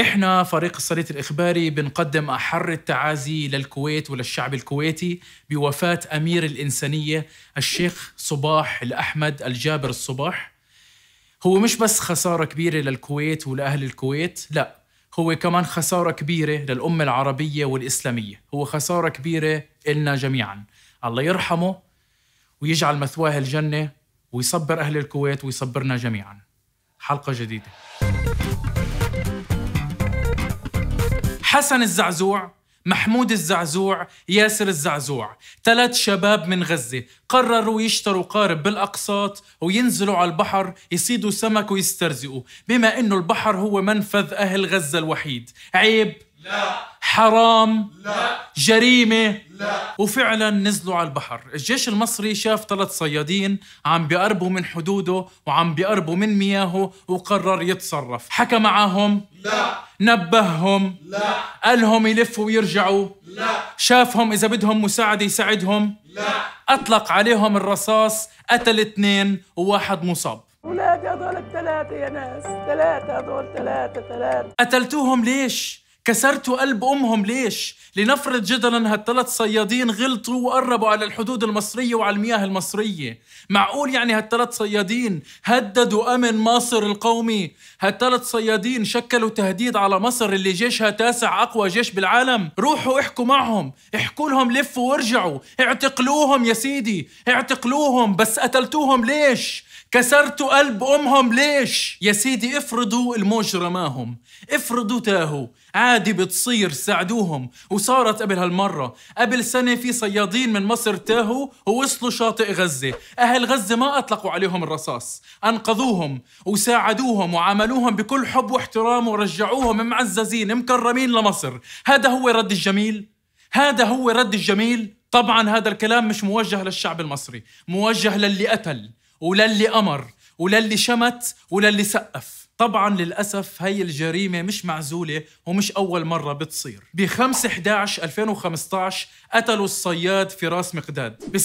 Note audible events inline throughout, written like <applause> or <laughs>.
احنا فريق الصليط الاخباري بنقدم احر التعازي للكويت وللشعب الكويتي بوفاه امير الانسانيه الشيخ صباح الاحمد الجابر الصباح هو مش بس خساره كبيره للكويت ولاهل الكويت لا هو كمان خساره كبيره للامه العربيه والاسلاميه هو خساره كبيره النا جميعا الله يرحمه ويجعل مثواه الجنه ويصبر اهل الكويت ويصبرنا جميعا حلقه جديده حسن الزعزوع محمود الزعزوع ياسر الزعزوع ثلاث شباب من غزة قرروا يشتروا قارب بالأقساط وينزلوا على البحر يصيدوا سمك ويسترزقوا بما أنه البحر هو منفذ أهل غزة الوحيد عيب لا حرام لا جريمة لا وفعلا نزلوا على البحر الجيش المصري شاف ثلاث صيادين عم بيقربوا من حدوده وعم بيقربوا من مياهه وقرر يتصرف حكى معاهم لا نبههم لا قالهم يلفوا ويرجعوا لا شافهم إذا بدهم مساعدة يساعدهم لا أطلق عليهم الرصاص قتل اثنين وواحد مصاب ولادي هذول الثلاثة يا ناس ثلاثة هذول ثلاثة ثلاثة قتلتوهم ليش؟ كسرتوا قلب أمهم ليش؟ لنفرض جدلا هالثلاث صيادين غلطوا وقربوا على الحدود المصرية وعلى المياه المصرية معقول يعني هالثلاث صيادين هددوا أمن مصر القومي هالثلاث صيادين شكلوا تهديد على مصر اللي جيشها تاسع أقوى جيش بالعالم روحوا احكوا معهم احكوا لهم لفوا وارجعوا اعتقلوهم يا سيدي اعتقلوهم بس قتلتوهم ليش؟ كسرتوا قلب امهم ليش يا سيدي افرضوا الموج رماهم افرضوا تاهوا عادي بتصير ساعدوهم وصارت قبل هالمرة قبل سنة في صيادين من مصر تاهوا ووصلوا شاطئ غزة أهل غزة ما أطلقوا عليهم الرصاص أنقذوهم وساعدوهم وعاملوهم بكل حب واحترام ورجعوهم معززين مكرمين لمصر هذا هو رد الجميل هذا هو رد الجميل طبعا هذا الكلام مش موجه للشعب المصري موجه للي قتل وللي أمر وللي شمت وللي سقف طبعا للأسف هي الجريمة مش معزولة ومش أول مرة بتصير ب 5-11-2015 قتلوا الصياد فراس مقداد ب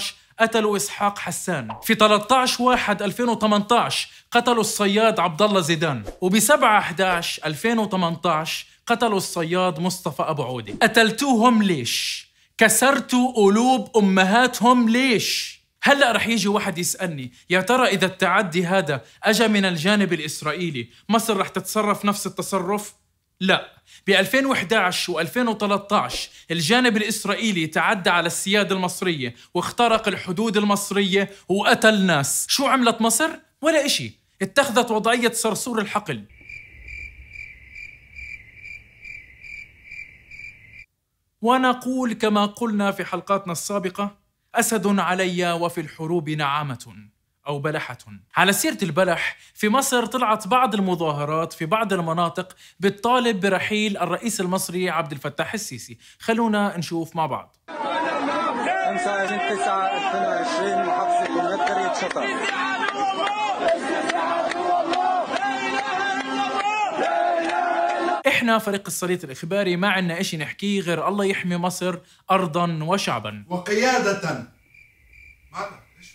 26-12-2015 قتلوا إسحاق حسان في 13 واحد 2018 قتلوا الصياد عبد الله زيدان وب 7 11 2018 قتلوا الصياد مصطفى أبو عودة قتلتوهم ليش؟ كسرتوا قلوب امهاتهم ليش؟ هلا رح يجي واحد يسالني يا ترى اذا التعدي هذا اجى من الجانب الاسرائيلي مصر رح تتصرف نفس التصرف؟ لا ب 2011 و2013 الجانب الإسرائيلي تعدى على السيادة المصرية واخترق الحدود المصرية وقتل ناس شو عملت مصر؟ ولا إشي اتخذت وضعية صرصور الحقل ونقول كما قلنا في حلقاتنا السابقة أسد علي وفي الحروب نعامة أو بلحة على سيرة البلح في مصر طلعت بعض المظاهرات في بعض المناطق بتطالب برحيل الرئيس المصري عبد الفتاح السيسي خلونا نشوف مع بعض 25 9 2020 محافظة قرية شطر فريق الصليت الاخباري ما عندنا شيء نحكيه غير الله يحمي مصر ارضا وشعبا وقياده مالك ليش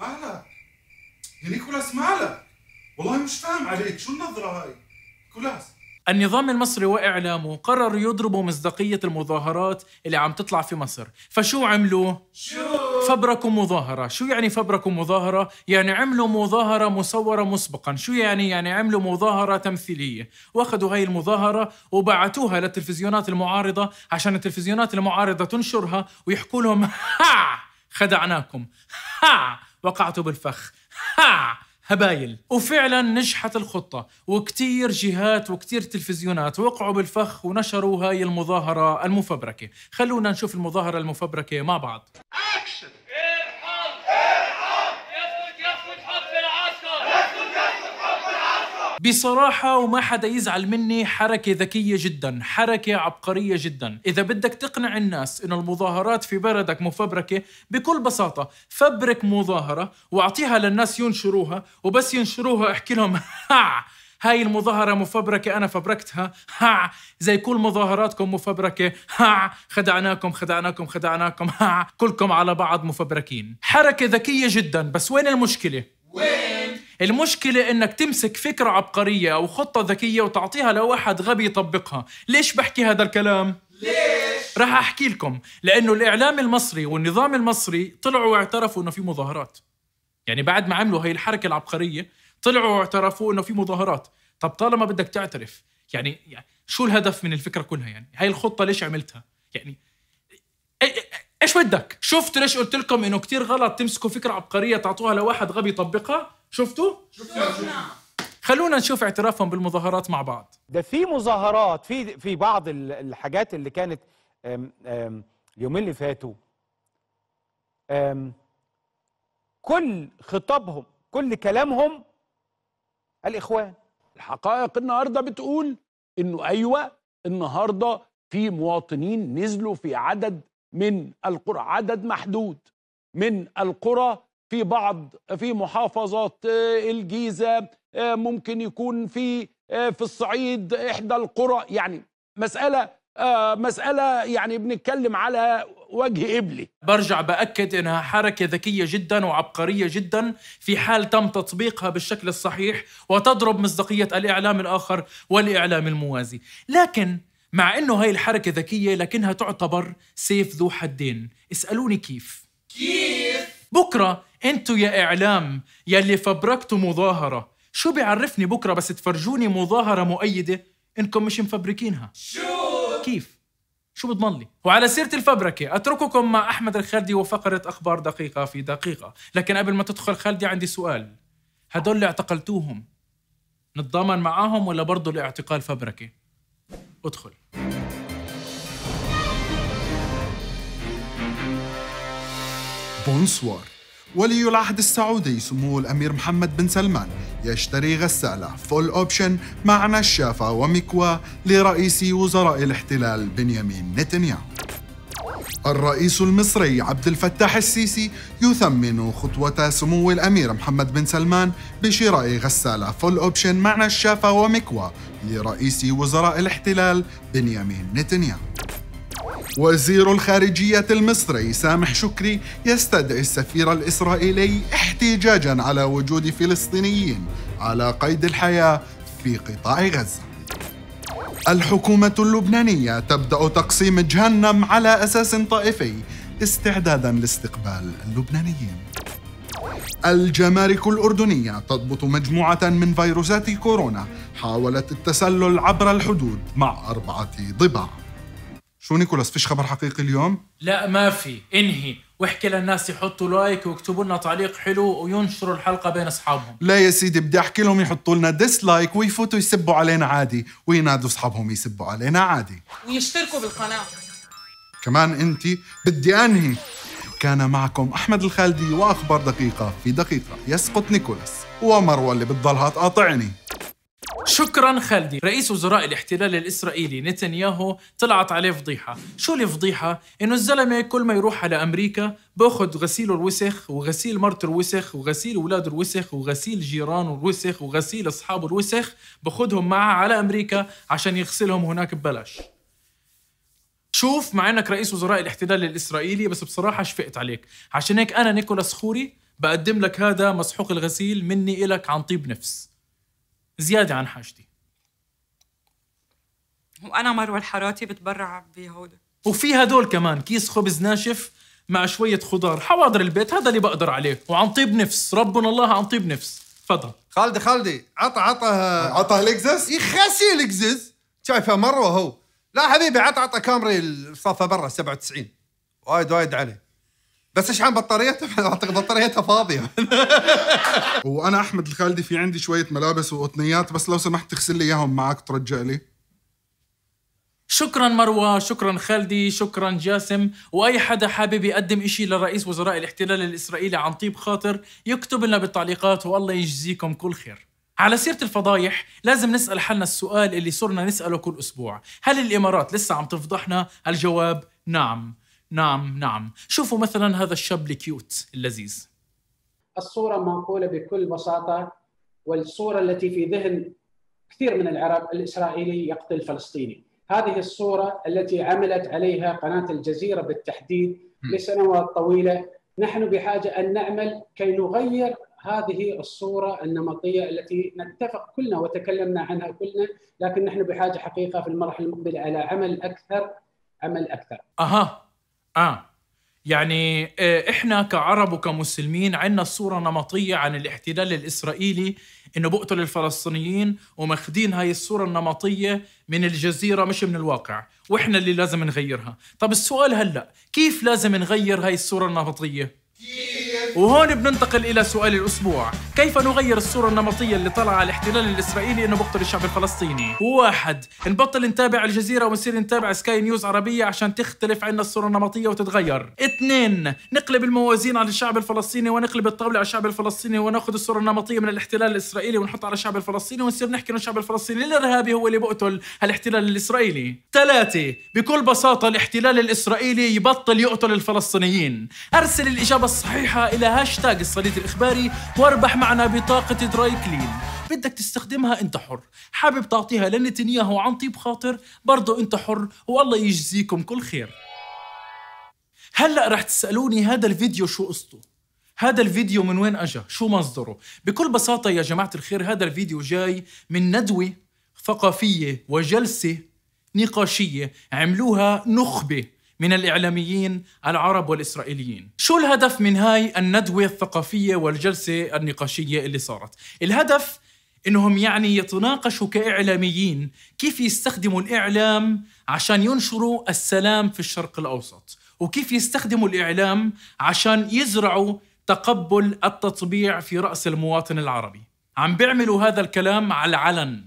مالك يا نيكولاس مالك والله مش فاهم عليك شو النظره هاي نيكولاس النظام المصري واعلامه قرروا يضربوا مصداقيه المظاهرات اللي عم تطلع في مصر فشو عملوا شو فبركوا مظاهرة شو يعني فبركوا مظاهرة؟ يعني عملوا مظاهرة مصورة مسبقا شو يعني؟ يعني عملوا مظاهرة تمثيلية واخذوا هاي المظاهرة وبعتوها للتلفزيونات المعارضة عشان التلفزيونات المعارضة تنشرها ويحكوا لهم ها خدعناكم ها وقعتوا بالفخ ها هبايل وفعلا نجحت الخطة وكتير جهات وكتير تلفزيونات وقعوا بالفخ ونشروا هاي المظاهرة المفبركة خلونا نشوف المظاهرة المفبركة مع بعض بصراحة وما حدا يزعل مني حركة ذكية جدا حركة عبقرية جدا إذا بدك تقنع الناس إن المظاهرات في بلدك مفبركة بكل بساطة فبرك مظاهرة وأعطيها للناس ينشروها وبس ينشروها احكي لهم ها هاي المظاهرة مفبركة أنا فبركتها ها زي كل مظاهراتكم مفبركة ها خدعناكم خدعناكم خدعناكم ها كلكم على بعض مفبركين حركة ذكية جدا بس وين المشكلة؟ المشكلة انك تمسك فكرة عبقرية او خطة ذكية وتعطيها لواحد غبي يطبقها، ليش بحكي هذا الكلام؟ ليش؟ راح احكي لكم، لانه الاعلام المصري والنظام المصري طلعوا واعترفوا انه في مظاهرات. يعني بعد ما عملوا هي الحركة العبقرية، طلعوا واعترفوا انه في مظاهرات، طب طالما بدك تعترف، يعني شو الهدف من الفكرة كلها يعني؟ هاي الخطة ليش عملتها؟ يعني إيه، إيه، إيه، ايش بدك؟ شفت ليش قلت لكم انه كثير غلط تمسكوا فكره عبقريه تعطوها لواحد غبي يطبقها؟ شفتوا؟ شفنا خلونا نشوف اعترافهم بالمظاهرات مع بعض ده في مظاهرات في في بعض الحاجات اللي كانت اليومين اللي فاتوا كل خطابهم كل كلامهم الاخوان الحقائق النهارده بتقول انه ايوه النهارده في مواطنين نزلوا في عدد من القرى عدد محدود من القرى في بعض في محافظة آه، الجيزة آه، ممكن يكون في آه، في الصعيد إحدى القرى يعني مسألة مسألة يعني بنتكلم على وجه إبلي برجع بأكد إنها حركة ذكية جدا وعبقرية جدا في حال تم تطبيقها بالشكل الصحيح وتضرب مصداقية الإعلام الآخر والإعلام الموازي لكن مع إنه هاي الحركة ذكية لكنها تعتبر سيف ذو حدين اسألوني كيف كيف بكرة انتوا يا إعلام يلي فبركتوا مظاهرة شو بيعرفني بكرة بس تفرجوني مظاهرة مؤيدة انكم مش مفبركينها شو كيف؟ شو بضمن لي؟ وعلى سيرة الفبركة أترككم مع أحمد الخالدي وفقرة أخبار دقيقة في دقيقة لكن قبل ما تدخل خالدي عندي سؤال هدول اللي اعتقلتوهم نتضامن معاهم ولا برضه الاعتقال فبركة؟ ادخل بونسوار ولي العهد السعودي سمو الأمير محمد بن سلمان يشتري غسالة فول أوبشن مع نشافة ومكوى لرئيس وزراء الاحتلال بنيامين نتنياهو الرئيس المصري عبد الفتاح السيسي يثمن خطوة سمو الأمير محمد بن سلمان بشراء غسالة فول أوبشن مع نشافة ومكوى لرئيس وزراء الاحتلال بنيامين نتنياهو وزير الخارجية المصري سامح شكري يستدعي السفير الإسرائيلي احتجاجا على وجود فلسطينيين على قيد الحياة في قطاع غزة الحكومة اللبنانية تبدأ تقسيم جهنم على أساس طائفي استعدادا لاستقبال اللبنانيين الجمارك الأردنية تضبط مجموعة من فيروسات كورونا حاولت التسلل عبر الحدود مع أربعة ضباع شو نيكولاس فيش خبر حقيقي اليوم؟ لا ما في انهي واحكي للناس يحطوا لايك ويكتبوا لنا تعليق حلو وينشروا الحلقه بين اصحابهم لا يا سيدي بدي احكي لهم يحطوا لنا ديسلايك ويفوتوا يسبوا علينا عادي وينادوا اصحابهم يسبوا علينا عادي ويشتركوا بالقناه كمان انت بدي انهي كان معكم احمد الخالدي واخبار دقيقه في دقيقه يسقط نيكولاس ومروه اللي بتضلها تقاطعني شكرا خالدي رئيس وزراء الاحتلال الإسرائيلي نتنياهو طلعت عليه فضيحة شو الفضيحة؟ إنه الزلمة كل ما يروح على أمريكا باخذ غسيل الوسخ وغسيل مرته الوسخ وغسيل اولاده الوسخ وغسيل جيرانه الوسخ وغسيل اصحابه الوسخ باخذهم معه على امريكا عشان يغسلهم هناك ببلاش شوف مع انك رئيس وزراء الاحتلال الاسرائيلي بس بصراحه شفقت عليك عشان هيك انا نيكولاس خوري بقدم لك هذا مسحوق الغسيل مني إلك عن طيب نفس زياده عن حاجتي وانا مروه الحراتي بتبرع بهودا وفي هدول كمان كيس خبز ناشف مع شويه خضار حواضر البيت هذا اللي بقدر عليه وعن طيب نفس ربنا الله عن طيب نفس تفضل خالدي خالدي عطى عطى عطى لكزس يخسي لكزس شايفه مروه هو لا حبيبي عطى عطى كامري الصفه برا 97 وايد وايد عليه بس ايش عن بطاريتها <laughs> اعتقد بطاريتها فاضيه <laughs> وانا احمد الخالدي في عندي شويه ملابس وقطنيات بس لو سمحت تغسل لي اياهم معك ترجع لي شكرا مروة شكرا خالدي شكرا جاسم وأي حدا حابب يقدم إشي لرئيس وزراء الاحتلال الإسرائيلي عن طيب خاطر يكتب لنا بالتعليقات والله يجزيكم كل خير على سيرة الفضايح لازم نسأل حالنا السؤال اللي صرنا نسأله كل أسبوع هل الإمارات لسه عم تفضحنا؟ الجواب نعم نعم نعم شوفوا مثلا هذا الشاب الكيوت اللذيذ الصورة منقولة بكل بساطة والصورة التي في ذهن كثير من العرب الإسرائيلي يقتل فلسطيني هذه الصورة التي عملت عليها قناة الجزيرة بالتحديد لسنوات طويلة نحن بحاجة أن نعمل كي نغير هذه الصورة النمطية التي نتفق كلنا وتكلمنا عنها كلنا لكن نحن بحاجة حقيقة في المرحلة المقبلة على عمل أكثر عمل أكثر أها اه يعني آه، احنا كعرب وكمسلمين عندنا صوره نمطيه عن الاحتلال الاسرائيلي انه بقتل الفلسطينيين وماخذين هاي الصوره النمطيه من الجزيره مش من الواقع واحنا اللي لازم نغيرها طب السؤال هلا كيف لازم نغير هاي الصوره النمطيه كيف وهون بننتقل إلى سؤال الأسبوع كيف نغير الصورة النمطية اللي طلع على الاحتلال الإسرائيلي إنه بقتل الشعب الفلسطيني واحد نبطل نتابع الجزيرة ونصير نتابع سكاي نيوز عربية عشان تختلف عنا الصورة النمطية وتتغير اثنين نقلب الموازين على الشعب الفلسطيني ونقلب الطاولة على الشعب الفلسطيني وناخذ الصورة النمطية من الاحتلال الإسرائيلي ونحطها على الشعب الفلسطيني ونصير نحكي إنه الشعب الفلسطيني الإرهابي هو اللي بقتل الاحتلال الإسرائيلي ثلاثة بكل بساطة الاحتلال الإسرائيلي يبطل يقتل الفلسطينيين أرسل الإجابة الصحيحة إلى هاشتاج الصليط الإخباري واربح معنا بطاقة دراي كلين بدك تستخدمها أنت حر حابب تعطيها لنتنياهو عن طيب خاطر برضه أنت حر والله يجزيكم كل خير هلأ رح تسألوني هذا الفيديو شو قصته هذا الفيديو من وين اجى؟ شو مصدره؟ بكل بساطة يا جماعة الخير هذا الفيديو جاي من ندوة ثقافية وجلسة نقاشية عملوها نخبة من الإعلاميين العرب والإسرائيليين شو الهدف من هاي الندوة الثقافية والجلسة النقاشية اللي صارت؟ الهدف انهم يعني يتناقشوا كاعلاميين كيف يستخدموا الاعلام عشان ينشروا السلام في الشرق الاوسط وكيف يستخدموا الاعلام عشان يزرعوا تقبل التطبيع في راس المواطن العربي عم بيعملوا هذا الكلام على العلن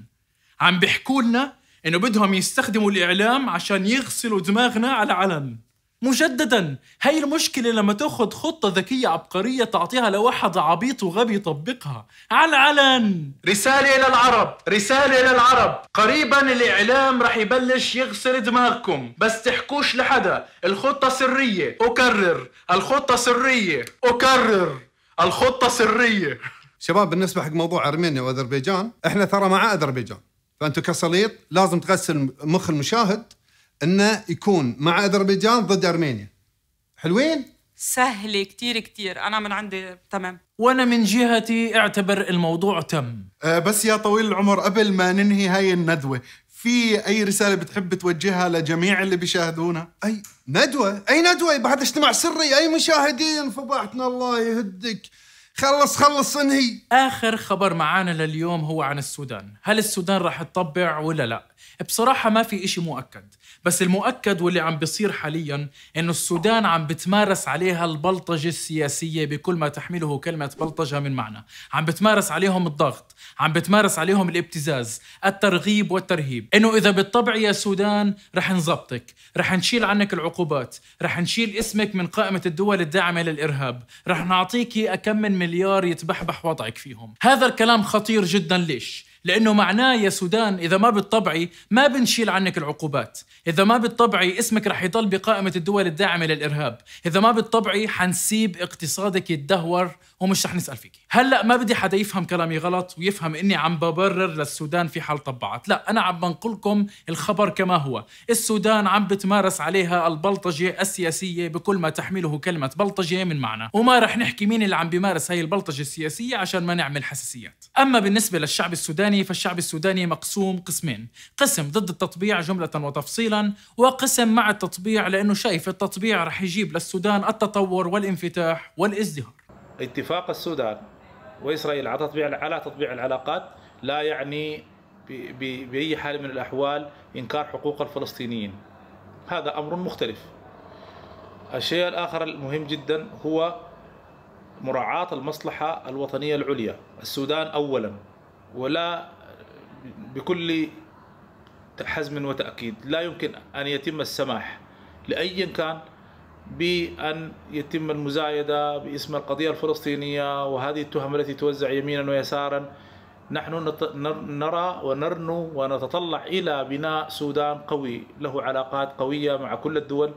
عم بيحكوا لنا انه بدهم يستخدموا الاعلام عشان يغسلوا دماغنا على علن مجددا هاي المشكلة لما تاخذ خطة ذكية عبقرية تعطيها لواحد عبيط وغبي يطبقها على العلن رسالة إلى العرب رسالة إلى العرب قريبا الإعلام رح يبلش يغسل دماغكم بس تحكوش لحدا الخطة سرية أكرر الخطة سرية أكرر الخطة سرية شباب بالنسبة حق موضوع أرمينيا وأذربيجان احنا ترى مع أذربيجان فانت كسليط لازم تغسل مخ المشاهد انه يكون مع اذربيجان ضد ارمينيا حلوين سهلة كتير كتير أنا من عندي تمام وأنا من جهتي أعتبر الموضوع تم أه بس يا طويل العمر قبل ما ننهي هاي الندوة في أي رسالة بتحب توجهها لجميع اللي بيشاهدونا؟ أي ندوة؟ أي ندوة؟ بعد اجتماع سري أي مشاهدين فضحتنا الله يهدك خلص خلص انهي آخر خبر معانا لليوم هو عن السودان هل السودان راح تطبع ولا لا؟ بصراحة ما في إشي مؤكد بس المؤكد واللي عم بيصير حاليا انه السودان عم بتمارس عليها البلطجه السياسيه بكل ما تحمله كلمه بلطجه من معنى، عم بتمارس عليهم الضغط، عم بتمارس عليهم الابتزاز، الترغيب والترهيب، انه اذا بالطبع يا سودان رح نظبطك، رح نشيل عنك العقوبات، رح نشيل اسمك من قائمه الدول الداعمه للارهاب، رح نعطيكي اكم من مليار يتبحبح وضعك فيهم، هذا الكلام خطير جدا ليش؟ لأنه معناه يا سودان إذا ما بالطبعي ما بنشيل عنك العقوبات إذا ما بالطبعي اسمك رح يضل بقائمة الدول الداعمة للإرهاب إذا ما بالطبعي حنسيب اقتصادك يتدهور ومش رح نسال فيكي هلا ما بدي حدا يفهم كلامي غلط ويفهم اني عم ببرر للسودان في حال طبعت لا انا عم بنقلكم الخبر كما هو السودان عم بتمارس عليها البلطجه السياسيه بكل ما تحمله كلمه بلطجه من معنى وما رح نحكي مين اللي عم بيمارس هاي البلطجه السياسيه عشان ما نعمل حساسيات اما بالنسبه للشعب السوداني فالشعب السوداني مقسوم قسمين قسم ضد التطبيع جمله وتفصيلا وقسم مع التطبيع لانه شايف التطبيع رح يجيب للسودان التطور والانفتاح والازدهار اتفاق السودان وإسرائيل على تطبيع على تطبيع العلاقات لا يعني بأي حال من الأحوال إنكار حقوق الفلسطينيين هذا أمر مختلف الشيء الآخر المهم جدا هو مراعاة المصلحة الوطنية العليا السودان أولا ولا بكل حزم وتأكيد لا يمكن أن يتم السماح لأي كان بأن يتم المزايدة باسم القضية الفلسطينية وهذه التهم التي توزع يمينا ويسارا نحن نرى ونرنو ونتطلع إلى بناء سودان قوي له علاقات قوية مع كل الدول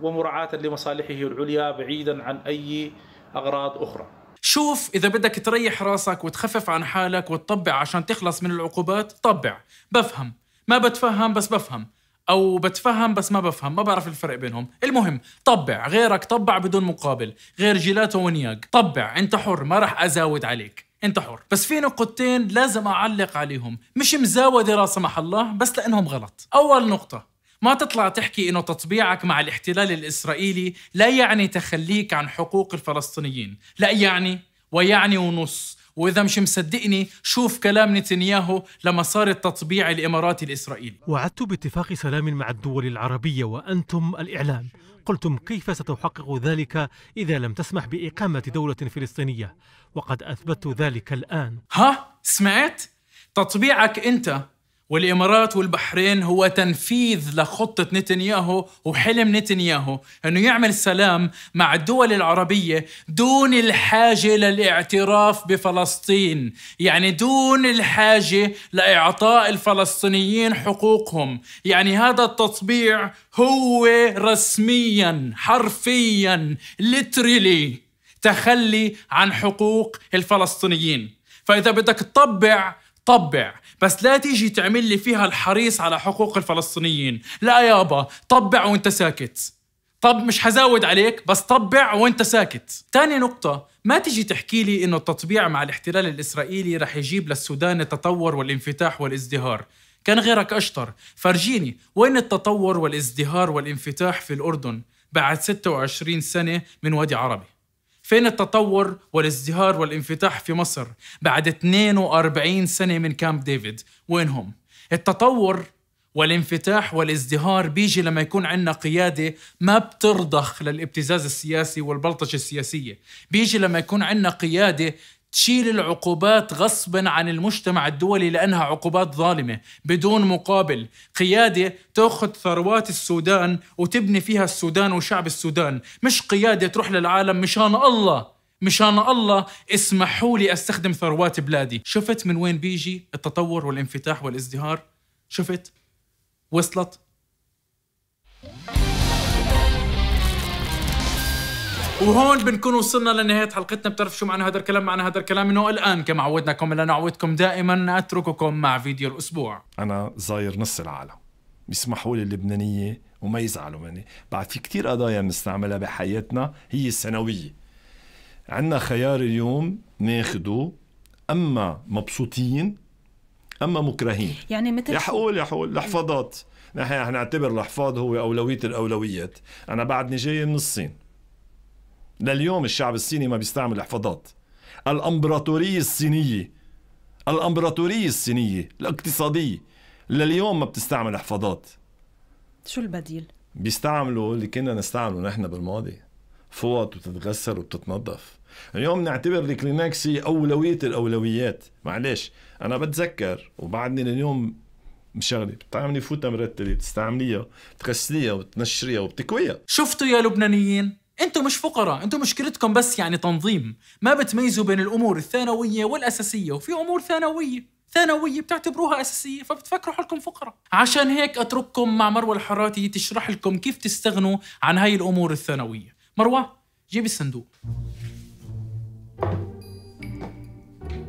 ومراعاة لمصالحه العليا بعيدا عن أي أغراض أخرى شوف إذا بدك تريح راسك وتخفف عن حالك وتطبع عشان تخلص من العقوبات طبع بفهم ما بتفهم بس بفهم او بتفهم بس ما بفهم ما بعرف الفرق بينهم المهم طبع غيرك طبع بدون مقابل غير جيلاتو ونياق طبع انت حر ما راح ازاود عليك انت حر بس في نقطتين لازم اعلق عليهم مش مزاوده لا سمح الله بس لانهم غلط اول نقطه ما تطلع تحكي انه تطبيعك مع الاحتلال الاسرائيلي لا يعني تخليك عن حقوق الفلسطينيين لا يعني ويعني ونص وإذا مش مصدقني شوف كلام نتنياهو لما صار التطبيع الإماراتي الإسرائيلي وعدت باتفاق سلام مع الدول العربية وأنتم الإعلام قلتم كيف ستحقق ذلك إذا لم تسمح بإقامة دولة فلسطينية وقد أثبت ذلك الآن ها سمعت؟ تطبيعك أنت والإمارات والبحرين هو تنفيذ لخطة نتنياهو وحلم نتنياهو أنه يعمل سلام مع الدول العربية دون الحاجة للاعتراف بفلسطين يعني دون الحاجة لإعطاء الفلسطينيين حقوقهم يعني هذا التطبيع هو رسميا حرفيا لترلي تخلي عن حقوق الفلسطينيين فإذا بدك تطبع طبع بس لا تيجي تعمل لي فيها الحريص على حقوق الفلسطينيين لا يابا طبع وانت ساكت طب مش حزاود عليك بس طبع وانت ساكت تاني نقطة ما تجي تحكي لي انه التطبيع مع الاحتلال الاسرائيلي رح يجيب للسودان التطور والانفتاح والازدهار كان غيرك اشطر فرجيني وين التطور والازدهار والانفتاح في الاردن بعد 26 سنة من وادي عربي فين التطور والازدهار والانفتاح في مصر بعد 42 سنة من كامب ديفيد وينهم؟ التطور والانفتاح والازدهار بيجي لما يكون عندنا قيادة ما بترضخ للابتزاز السياسي والبلطجة السياسية بيجي لما يكون عندنا قيادة تشيل العقوبات غصبا عن المجتمع الدولي لأنها عقوبات ظالمة بدون مقابل قيادة تأخذ ثروات السودان وتبني فيها السودان وشعب السودان مش قيادة تروح للعالم مشان الله مشان الله اسمحوا لي استخدم ثروات بلادي شفت من وين بيجي التطور والانفتاح والازدهار شفت وصلت وهون بنكون وصلنا لنهاية حلقتنا بتعرف شو معنى هذا الكلام معنى هذا الكلام انه الان كما عودناكم اللي انا عودكم دائما اترككم مع فيديو الاسبوع انا زاير نص العالم بيسمحوا لي اللبنانية وما يزعلوا مني بعد في كتير قضايا بنستعملها بحياتنا هي السنوية عندنا خيار اليوم ناخده اما مبسوطين اما مكرهين يعني مثل يحقول يحقول الحفاضات نحن نعتبر الحفاظ هو اولويه الاولويات انا بعدني جاي من الصين لليوم الشعب الصيني ما بيستعمل الحفاضات الامبراطوريه الصينيه الامبراطوريه الصينيه الاقتصاديه لليوم ما بتستعمل حفاضات شو البديل؟ بيستعملوا اللي كنا نستعمله نحن بالماضي فوط وتتغسل وبتتنظف اليوم نعتبر الكلينكس هي أولوية الأولويات معلش أنا بتذكر وبعدني لليوم مشغلة بتعملي فوتة مرتبة بتستعمليها بتغسليها وبتنشريها وبتكويها شفتوا يا لبنانيين انتم مش فقراء انتم مشكلتكم بس يعني تنظيم ما بتميزوا بين الامور الثانويه والاساسيه وفي امور ثانويه ثانوية بتعتبروها أساسية فبتفكروا حالكم فقراء عشان هيك أترككم مع مروة الحراتي تشرح لكم كيف تستغنوا عن هاي الأمور الثانوية مروة جيب الصندوق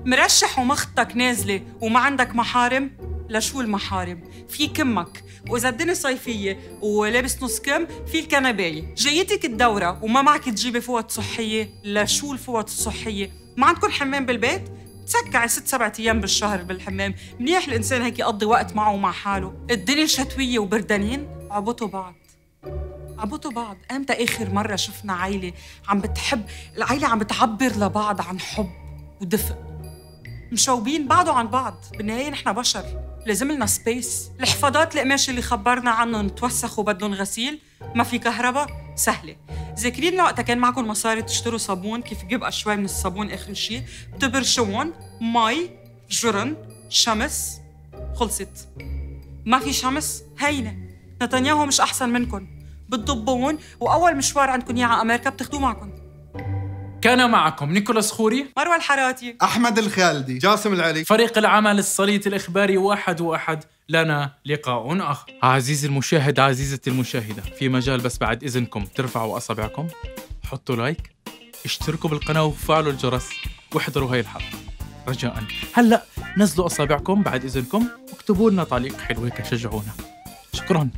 مرشح ومخطك نازلة وما عندك محارم لشو المحارم في كمك واذا الدنيا صيفيه ولابس نص كم في الكنبايه جايتك الدوره وما معك تجيبي فوط صحيه لشو الفوط الصحيه ما عندكم حمام بالبيت تسكعي ست سبعة ايام بالشهر بالحمام منيح الانسان هيك يقضي وقت معه ومع حاله الدنيا شتويه وبردانين عبطوا بعض عبطوا بعض امتى اخر مره شفنا عيله عم بتحب العيله عم بتعبر لبعض عن حب ودفء مشوبين بعضه عن بعض بالنهايه نحن بشر لازم لنا سبيس الحفاضات القماش اللي خبرنا عنهم توسخوا بدهم غسيل ما في كهرباء سهلة ذاكرين وقتها كان معكم مصاري تشتروا صابون كيف بيبقى شوي من الصابون آخر شيء بتبرشون مي جرن شمس خلصت ما في شمس هينة نتنياهو مش أحسن منكم بتضبوهم وأول مشوار عندكم إياه على أمريكا بتاخدوه معكم كان معكم نيكولاس خوري مروى الحراتي أحمد الخالدي جاسم العلي فريق العمل الصليت الإخباري واحد وأحد لنا لقاء آخر عزيزي المشاهد عزيزتي المشاهدة في مجال بس بعد إذنكم ترفعوا أصابعكم حطوا لايك اشتركوا بالقناة وفعلوا الجرس واحضروا هاي الحلقة رجاء هلأ نزلوا أصابعكم بعد إذنكم واكتبوا لنا تعليق حلو هيك شجعونا شكراً